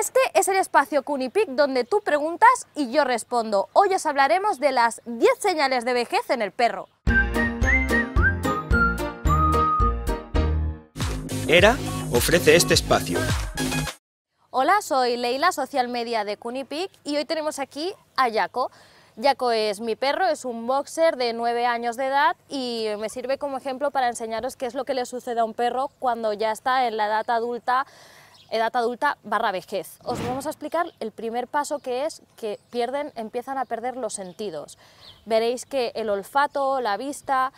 Este es el espacio Cunipic donde tú preguntas y yo respondo. Hoy os hablaremos de las 10 señales de vejez en el perro. ERA ofrece este espacio. Hola, soy Leila, social media de Cunipic y hoy tenemos aquí a Jaco. Jaco es mi perro, es un boxer de 9 años de edad y me sirve como ejemplo para enseñaros qué es lo que le sucede a un perro cuando ya está en la edad adulta edad adulta barra vejez. Os vamos a explicar el primer paso que es que pierden, empiezan a perder los sentidos. Veréis que el olfato, la vista,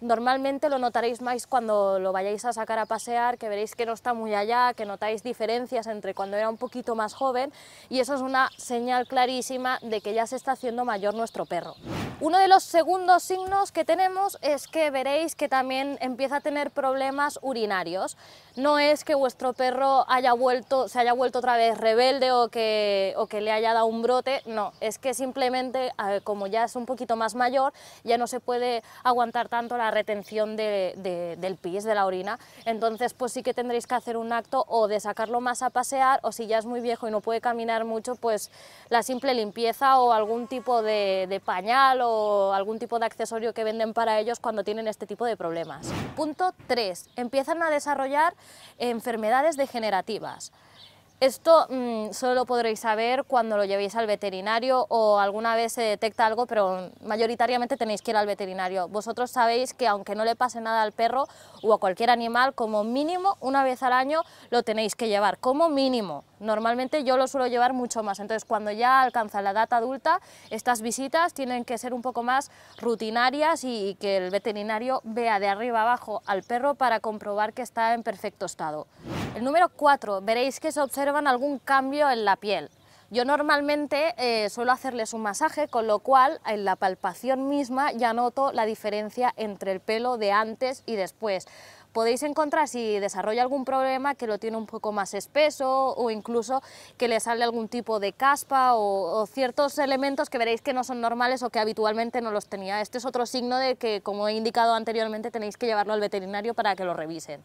normalmente lo notaréis más cuando lo vayáis a sacar a pasear, que veréis que no está muy allá, que notáis diferencias entre cuando era un poquito más joven y eso es una señal clarísima de que ya se está haciendo mayor nuestro perro. Uno de los segundos signos que tenemos es que veréis que también empieza a tener problemas urinarios. No es que vuestro perro haya vuelto, se haya vuelto otra vez rebelde o que, que le haya dado un brote, no, es que simplemente como ya es un poquito más mayor, ya no se puede aguantar tanto la retención del pis, de la orina, entonces pues sí que tendréis que hacer un acto o de sacarlo más a pasear o si ya es muy viejo y no puede caminar mucho, pues la simple limpieza o algún tipo de, de pañal algún tipo de accesorio que venden para ellos cuando tienen este tipo de problemas. Punto 3. Empiezan a desarrollar enfermedades degenerativas. Esto mm, solo lo podréis saber cuando lo llevéis al veterinario o alguna vez se detecta algo, pero mayoritariamente tenéis que ir al veterinario. Vosotros sabéis que aunque no le pase nada al perro o a cualquier animal, como mínimo una vez al año lo tenéis que llevar, como mínimo. Normalmente yo lo suelo llevar mucho más, entonces cuando ya alcanza la edad adulta, estas visitas tienen que ser un poco más rutinarias y, que el veterinario vea de arriba abajo al perro para comprobar que está en perfecto estado. El número 4, veréis que se observan algún cambio en la piel. Yo normalmente eh, suelo hacerles un masaje, con lo cual en la palpación misma ya noto la diferencia entre el pelo de antes y después podéis encontrar si desarrolla algún problema que lo tiene un poco más espeso o incluso que le sale algún tipo de caspa o, ciertos elementos que veréis que no son normales o que habitualmente no los tenía. Este es otro signo de que, como he indicado anteriormente, tenéis que llevarlo al veterinario para que lo revisen.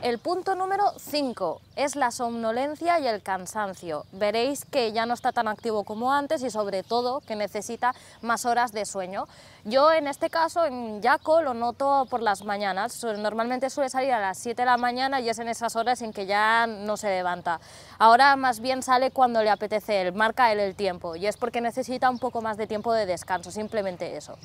El punto número 5 es la somnolencia y el cansancio. Veréis que ya no está tan activo como antes y sobre todo que necesita más horas de sueño. Yo en este caso, en Jaco, lo noto por las mañanas. Normalmente suele salir a las 7 de la mañana y es en esas horas en que ya no se levanta. Ahora más bien sale cuando le apetece él, marca él el tiempo y es porque necesita un poco más de tiempo de descanso, simplemente eso.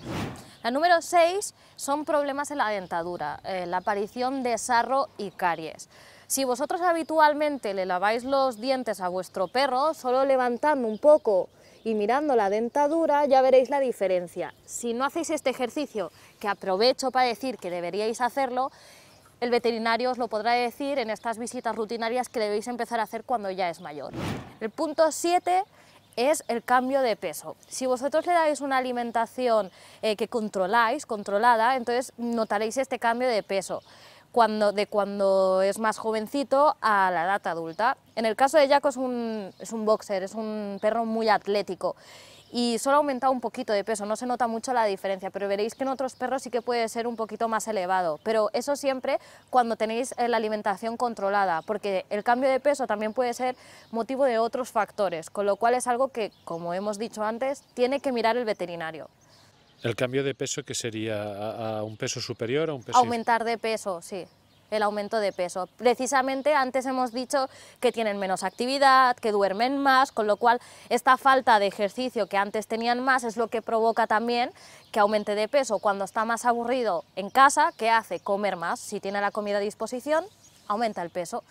La número 6 son problemas en la dentadura, eh, la aparición de sarro y caries. Si vosotros habitualmente le laváis los dientes a vuestro perro, solo levantando un poco y mirando la dentadura ya veréis la diferencia. Si no hacéis este ejercicio, que aprovecho para decir que deberíais hacerlo, el veterinario os lo podrá decir en estas visitas rutinarias que debéis empezar a hacer cuando ya es mayor. El punto 7 es el cambio de peso. Si vosotros le dais una alimentación eh, que controláis, controlada, entonces notaréis este cambio de peso. Cuando, de cuando es más jovencito a la edad adulta. En el caso de Jaco es un, es un boxer, es un perro muy atlético y solo ha aumentado un poquito de peso, no se nota mucho la diferencia, pero veréis que en otros perros sí que puede ser un poquito más elevado, pero eso siempre cuando tenéis eh, la alimentación controlada, porque el cambio de peso también puede ser motivo de otros factores, con lo cual es algo que, como hemos dicho antes, tiene que mirar el veterinario. ¿El cambio de peso que sería a, un peso superior o un peso...? Aumentar de peso, sí el aumento de peso. Precisamente antes hemos dicho que tienen menos actividad, que duermen más, con lo cual esta falta de ejercicio que antes tenían más es lo que provoca también que aumente de peso. Cuando está más aburrido en casa, ¿qué hace? Comer más. Si tiene la comida a disposición, aumenta el peso.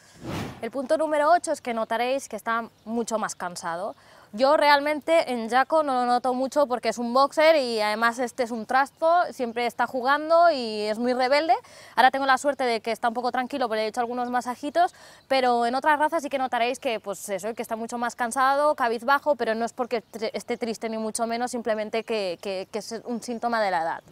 El punto número 8 es que notaréis que está mucho más cansado. Yo realmente en Jaco no lo noto mucho porque es un boxer y además este es un trasto, siempre está jugando y es muy rebelde. Ahora tengo la suerte de que está un poco tranquilo porque he hecho algunos masajitos, pero en otras razas sí que notaréis que pues eso, que está mucho más cansado, cabizbajo, pero no es porque esté triste ni mucho menos, simplemente que es un síntoma de la edad.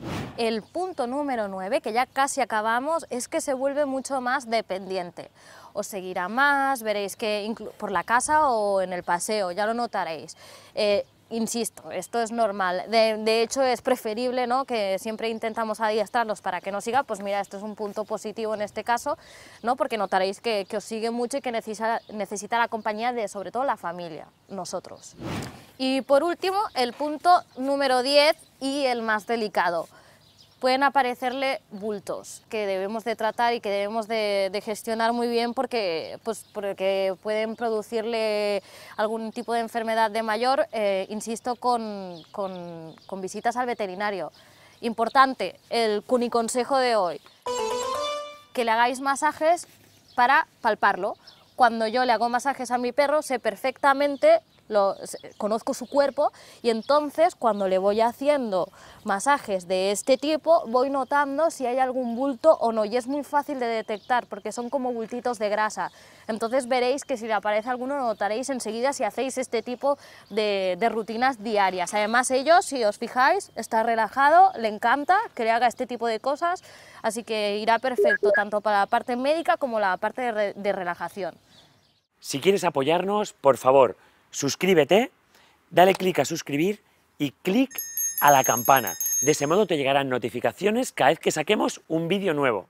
El punto número 9, que ya casi acabamos, es que se vuelve mucho más dependiente. Os seguirá más, veréis que por la casa o en el paseo, ya lo notaréis. Eh, insisto, esto es normal. De, hecho, es preferible ¿no? que siempre intentamos adiestrarnos para que no siga. Pues mira, esto es un punto positivo en este caso, ¿no? porque notaréis que, os sigue mucho y que necesita, necesita la compañía de, sobre todo, la familia, nosotros. Y por último, el punto número 10 y el más delicado pueden aparecerle bultos que debemos de tratar y que debemos de, gestionar muy bien porque, pues, porque pueden producirle algún tipo de enfermedad de mayor, eh, insisto, con, con visitas al veterinario. Importante, el cuniconsejo de hoy, que le hagáis masajes para palparlo. Cuando yo le hago masajes a mi perro, sé perfectamente conozco su cuerpo y entonces cuando le voy haciendo masajes de este tipo voy notando si hay algún bulto o no y es muy fácil de detectar porque son como bultitos de grasa. Entonces veréis que si le aparece alguno notaréis enseguida si hacéis este tipo de, rutinas diarias. Además ellos, si os fijáis, está relajado, le encanta que le haga este tipo de cosas, así que irá perfecto tanto para la parte médica como la parte de relajación. Si quieres apoyarnos, por favor, suscríbete, dale clic a suscribir y clic a la campana. De ese modo te llegarán notificaciones cada vez que saquemos un vídeo nuevo.